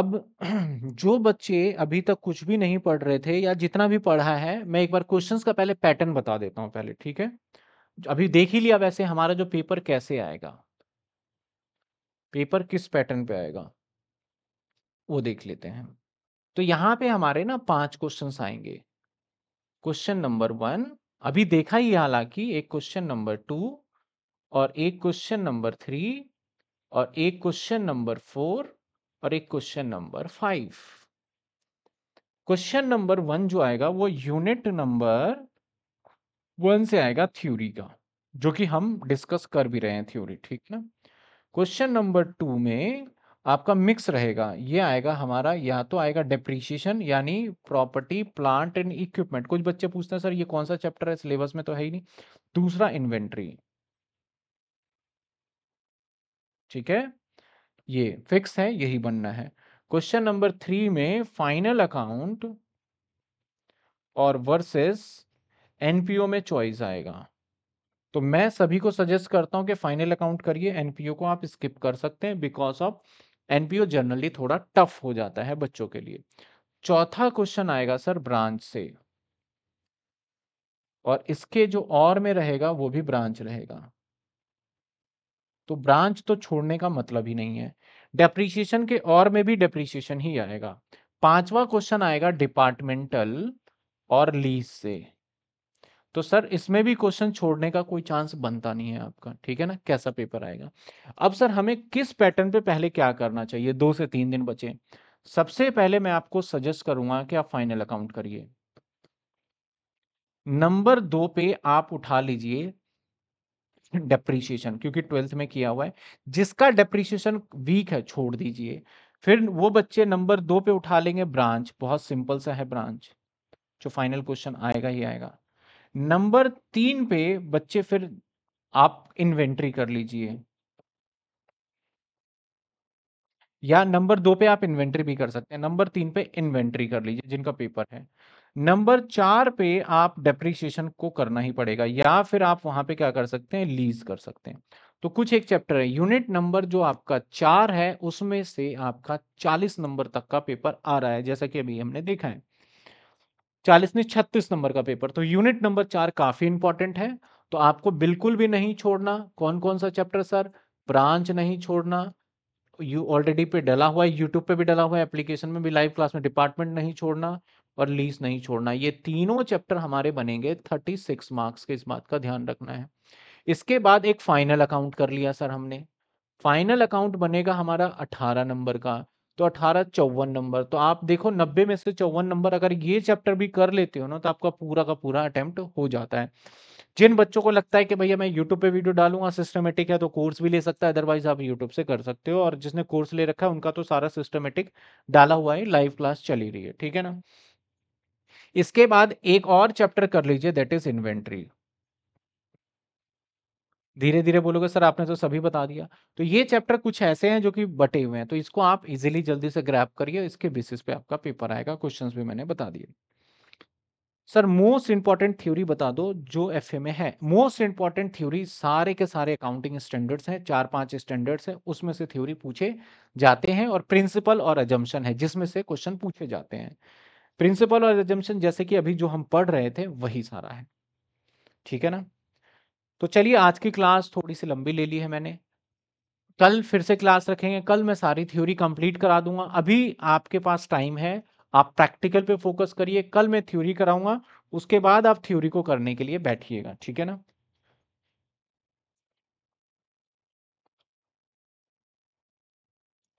अब जो बच्चे अभी तक कुछ भी नहीं पढ़ रहे थे या जितना भी पढ़ा है मैं एक बार क्वेश्चंस का पहले पैटर्न बता देता हूँ पहले ठीक है अभी देख ही लिया वैसे हमारा जो पेपर कैसे आएगा पेपर किस पैटर्न पे आएगा वो देख लेते हैं तो यहाँ पे हमारे ना पांच क्वेश्चंस आएंगे क्वेश्चन नंबर वन अभी देखा ही हालांकि एक क्वेश्चन नंबर टू और एक क्वेश्चन नंबर थ्री और एक क्वेश्चन नंबर फोर और एक question number five question number one जो आएगा वो यूनिट नंबर वन से आएगा थ्योरी का जो कि हम डिस्कस कर भी रहे हैं थ्योरी ठीक ना क्वेश्चन नंबर टू में आपका मिक्स रहेगा ये आएगा हमारा या तो आएगा डिप्रिशिएशन यानी प्रॉपर्टी प्लांट एंड इक्विपमेंट कुछ बच्चे पूछते हैं सर ये कौन सा चैप्टर है सिलेबस में तो है ही नहीं दूसरा इन्वेंट्री ठीक है ये फिक्स है यही बनना है क्वेश्चन नंबर थ्री में फाइनल अकाउंट और वर्सेस एनपीओ में चॉइस आएगा तो मैं सभी को सजेस्ट करता हूं कि फाइनल अकाउंट करिए एनपीओ को आप स्किप कर सकते हैं बिकॉज ऑफ एनपीओ जनरली थोड़ा टफ हो जाता है बच्चों के लिए चौथा क्वेश्चन आएगा सर ब्रांच से और इसके जो और में रहेगा वो भी ब्रांच रहेगा तो ब्रांच तो छोड़ने का मतलब ही नहीं है डेप्रीशिएशन के और में भी डेप्रीशिएशन ही आएगा पांचवा क्वेश्चन आएगा डिपार्टमेंटल और लीज से तो सर इसमें भी क्वेश्चन छोड़ने का कोई चांस बनता नहीं है आपका ठीक है ना कैसा पेपर आएगा अब सर हमें किस पैटर्न पे पहले क्या करना चाहिए दो से तीन दिन बचे सबसे पहले मैं आपको सजेस्ट करूंगा कि आप फाइनल अकाउंट करिए नंबर दो पे आप उठा लीजिए डेप्रीशिएशन क्योंकि ट्वेल्थ में किया हुआ है जिसका डेप्रीशिएशन वीक है छोड़ दीजिए फिर वो बच्चे नंबर दो पे उठा लेंगे ब्रांच बहुत सिंपल सा है ब्रांच जो फाइनल क्वेश्चन आएगा ही आएगा नंबर तीन पे बच्चे फिर आप इन्वेंट्री कर लीजिए या नंबर दो पे आप इन्वेंट्री भी कर सकते हैं नंबर तीन पे इन्वेंट्री कर लीजिए जिनका पेपर है नंबर चार पे आप डेप्रिसिएशन को करना ही पड़ेगा या फिर आप वहां पे क्या कर सकते हैं लीज कर सकते हैं तो कुछ एक चैप्टर है यूनिट नंबर जो आपका चार है उसमें से आपका चालीस नंबर तक का पेपर आ रहा है जैसा कि अभी हमने देखा है चालीस ने छत्तीस नंबर का पेपर तो यूनिट नंबर चार काफी इंपॉर्टेंट है तो आपको बिल्कुल भी नहीं छोड़ना कौन कौन सा चैप्टर सर ब्रांच नहीं छोड़ना यू ऑलरेडी पे डला हुआ है यूट्यूब पे भी डला हुआ है एप्लीकेशन में भी लाइव क्लास में डिपार्टमेंट नहीं छोड़ना और लीज नहीं छोड़ना ये तीनों चैप्टर हमारे बनेंगे थर्टी सिक्स मार्क्स के इस बात का ध्यान रखना है इसके बाद एक फाइनल अकाउंट कर लिया सर हमने फाइनल अकाउंट बनेगा हमारा अठारह नंबर का तो अठारह चौवन नंबर तो आप देखो नब्बे में से चौवन नंबर अगर ये चैप्टर भी कर लेते हो ना तो आपका पूरा का पूरा अटेम्प्ट हो जाता है जिन बच्चों को लगता है कि भैया मैं यूट्यूब पे वीडियो डालूंगा सिस्टमेटिक है तो कोर्स भी ले सकता है अदरवाइज आप यूट्यूब से कर सकते हो और जिसने कोर्स ले रखा है उनका तो सारा सिस्टमेटिक डाला हुआ है लाइव क्लास चली रही है ठीक है ना इसके बाद एक और चैप्टर कर लीजिए दैट इज इन्वेंट्री धीरे धीरे बोलोगे सर आपने तो सभी बता दिया तो ये चैप्टर कुछ ऐसे हैं जो कि बटे हुए हैं तो इसको आप इजीली जल्दी से ग्रैप करिए इसके बेसिस पे आपका पेपर आएगा क्वेश्चंस भी मैंने बता दिए सर मोस्ट इंपॉर्टेंट थ्योरी बता दो जो एफ में है मोस्ट इंपॉर्टेंट थ्योरी सारे के सारे अकाउंटिंग स्टैंडर्ड्स हैं चार पांच स्टैंडर्ड्स हैं उसमें से थ्योरी पूछे जाते हैं और प्रिंसिपल और एजम्पन है जिसमें से क्वेश्चन पूछे जाते हैं प्रिंसिपल और एजम्पन जैसे कि अभी जो हम पढ़ रहे थे वही सारा है ठीक है ना तो चलिए आज की क्लास थोड़ी सी लंबी ले ली है मैंने कल फिर से क्लास रखेंगे कल मैं सारी थ्योरी कंप्लीट करा दूंगा अभी आपके पास टाइम है आप प्रैक्टिकल पे फोकस करिए कल मैं थ्योरी कराऊंगा उसके बाद आप थ्योरी को करने के लिए बैठिएगा ठीक है ना